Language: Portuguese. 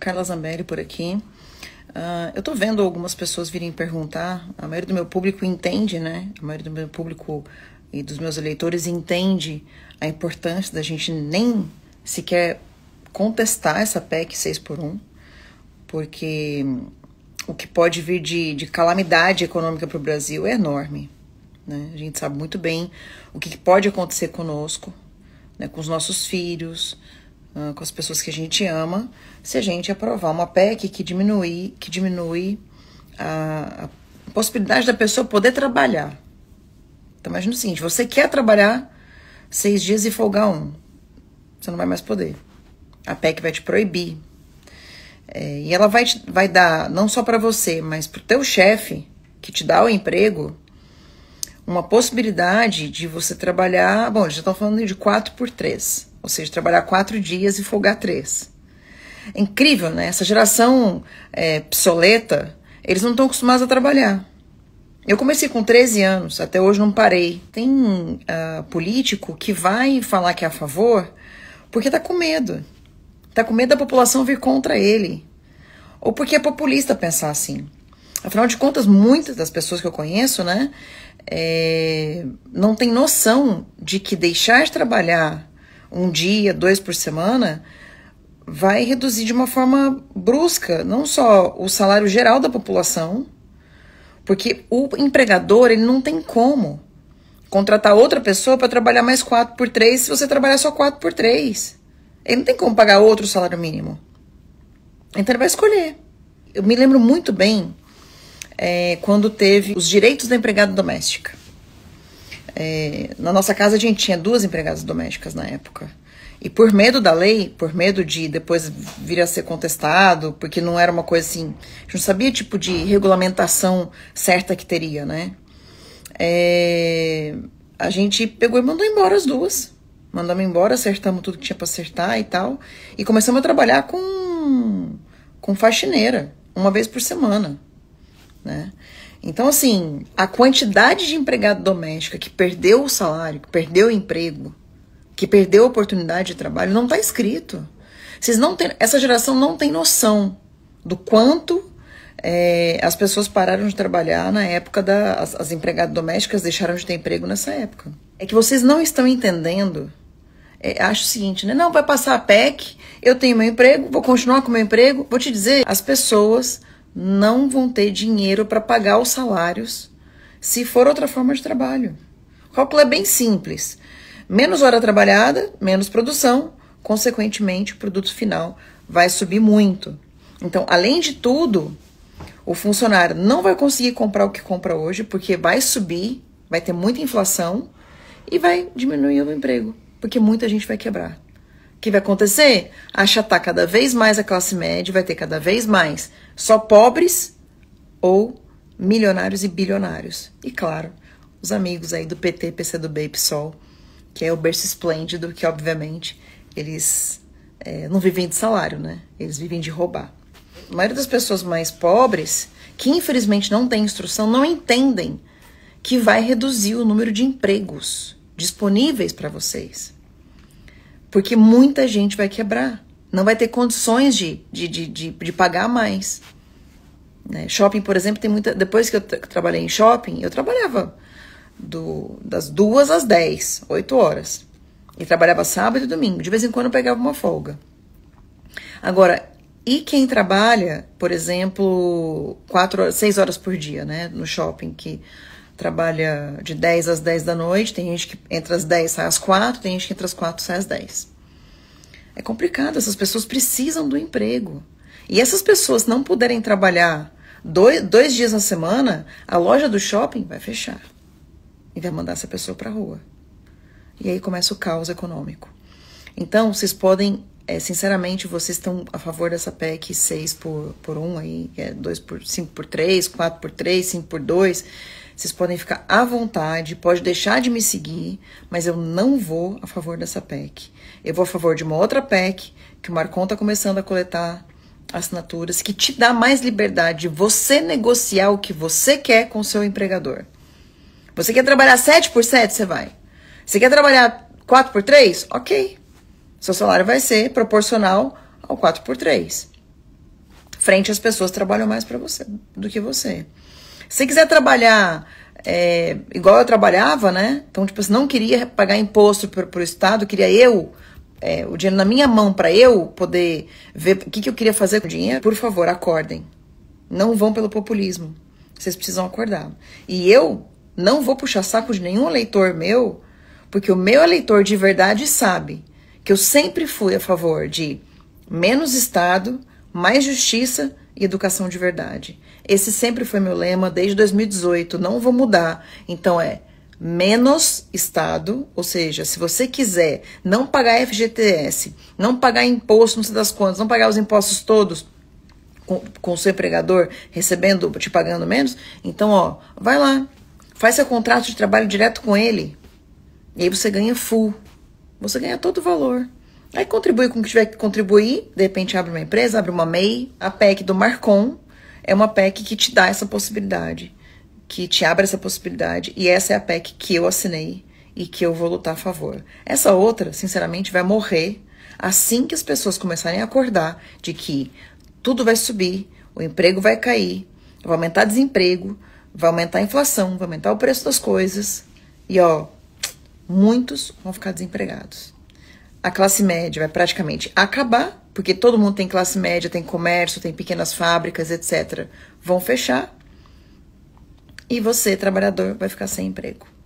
Carla Zambelli por aqui. Uh, eu tô vendo algumas pessoas virem perguntar, a maioria do meu público entende, né? A maioria do meu público e dos meus eleitores entende a importância da gente nem sequer contestar essa PEC 6 por 1 porque o que pode vir de, de calamidade econômica para o Brasil é enorme. Né? A gente sabe muito bem o que, que pode acontecer conosco, né? com os nossos filhos, com as pessoas que a gente ama se a gente aprovar uma PEC que diminui, que diminui a, a possibilidade da pessoa poder trabalhar. Então, imagina o seguinte: você quer trabalhar seis dias e folgar um, você não vai mais poder. A PEC vai te proibir. É, e ela vai, te, vai dar, não só para você, mas para o teu chefe, que te dá o emprego, uma possibilidade de você trabalhar. Bom, já estão falando de quatro por três ou seja, trabalhar quatro dias e folgar três. É incrível, né? Essa geração é, psoleta, eles não estão acostumados a trabalhar. Eu comecei com 13 anos, até hoje não parei. Tem uh, político que vai falar que é a favor porque tá com medo. Tá com medo da população vir contra ele. Ou porque é populista pensar assim. Afinal de contas, muitas das pessoas que eu conheço, né, é, não tem noção de que deixar de trabalhar um dia, dois por semana, vai reduzir de uma forma brusca não só o salário geral da população, porque o empregador ele não tem como contratar outra pessoa para trabalhar mais 4 por 3 se você trabalhar só 4 por 3. Ele não tem como pagar outro salário mínimo. Então ele vai escolher. Eu me lembro muito bem é, quando teve os direitos da empregada doméstica. É, na nossa casa a gente tinha duas empregadas domésticas na época. E por medo da lei, por medo de depois vir a ser contestado, porque não era uma coisa assim, a gente não sabia tipo de regulamentação certa que teria, né? É, a gente pegou e mandou embora as duas. Mandamos embora, acertamos tudo que tinha para acertar e tal. E começamos a trabalhar com, com faxineira, uma vez por semana, né? Então, assim, a quantidade de empregado doméstica que perdeu o salário, que perdeu o emprego, que perdeu a oportunidade de trabalho, não está escrito. Vocês não têm, essa geração não tem noção do quanto é, as pessoas pararam de trabalhar na época da. As, as empregadas domésticas deixaram de ter emprego nessa época. É que vocês não estão entendendo. É, acho o seguinte, né? Não, vai passar a PEC, eu tenho meu emprego, vou continuar com meu emprego. Vou te dizer, as pessoas não vão ter dinheiro para pagar os salários se for outra forma de trabalho. O cálculo é bem simples. Menos hora trabalhada, menos produção, consequentemente, o produto final vai subir muito. Então, além de tudo, o funcionário não vai conseguir comprar o que compra hoje, porque vai subir, vai ter muita inflação e vai diminuir o emprego, porque muita gente vai quebrar que vai acontecer? Achatar tá cada vez mais a classe média, vai ter cada vez mais só pobres ou milionários e bilionários. E claro, os amigos aí do PT, PCdoB e PSOL, que é o berço esplêndido, que obviamente eles é, não vivem de salário, né? Eles vivem de roubar. A maioria das pessoas mais pobres, que infelizmente não têm instrução, não entendem que vai reduzir o número de empregos disponíveis para vocês. Porque muita gente vai quebrar. Não vai ter condições de, de, de, de, de pagar mais. Né? Shopping, por exemplo, tem muita. Depois que eu trabalhei em shopping, eu trabalhava do, das duas às dez, oito horas. E trabalhava sábado e domingo. De vez em quando eu pegava uma folga. Agora, e quem trabalha, por exemplo, quatro, seis horas por dia, né? No shopping, que trabalha de 10 às 10 da noite, tem gente que entra às 10 sai às 4, tem gente que entra às 4 sai às 10. É complicado, essas pessoas precisam do emprego. E essas pessoas não puderem trabalhar dois, dois dias na semana, a loja do shopping vai fechar e vai mandar essa pessoa para rua. E aí começa o caos econômico. Então, vocês podem é, sinceramente, vocês estão a favor dessa PEC 6 por, por 1 aí, é 2 por 5 por 3, 4 por 3, 5 por 2. Vocês podem ficar à vontade, pode deixar de me seguir, mas eu não vou a favor dessa PEC. Eu vou a favor de uma outra PEC, que o Marcon está começando a coletar assinaturas, que te dá mais liberdade de você negociar o que você quer com o seu empregador. Você quer trabalhar 7 por 7? Você vai. Você quer trabalhar 4 por 3? Ok. Seu salário vai ser proporcional ao 4 por 3. Frente às pessoas que trabalham mais para você do que você. Se quiser trabalhar é, igual eu trabalhava, né? Então, tipo, você assim, não queria pagar imposto para o Estado, queria eu é, o dinheiro na minha mão para eu poder ver o que, que eu queria fazer com o dinheiro, por favor, acordem. Não vão pelo populismo. Vocês precisam acordar. E eu não vou puxar saco de nenhum eleitor meu, porque o meu eleitor de verdade sabe que eu sempre fui a favor de menos Estado, mais justiça e educação de verdade. Esse sempre foi meu lema desde 2018, não vou mudar. Então é menos Estado, ou seja, se você quiser não pagar FGTS, não pagar imposto, não sei das quantas, não pagar os impostos todos com o seu empregador recebendo, te pagando menos, então ó, vai lá, faz seu contrato de trabalho direto com ele e aí você ganha full. Você ganha todo o valor. Aí contribui com o que tiver que contribuir, de repente abre uma empresa, abre uma MEI. A PEC do Marcon é uma PEC que te dá essa possibilidade, que te abre essa possibilidade. E essa é a PEC que eu assinei e que eu vou lutar a favor. Essa outra, sinceramente, vai morrer assim que as pessoas começarem a acordar de que tudo vai subir, o emprego vai cair, vai aumentar desemprego, vai aumentar a inflação, vai aumentar o preço das coisas. E ó, muitos vão ficar desempregados. A classe média vai praticamente acabar, porque todo mundo tem classe média, tem comércio, tem pequenas fábricas, etc. Vão fechar. E você, trabalhador, vai ficar sem emprego.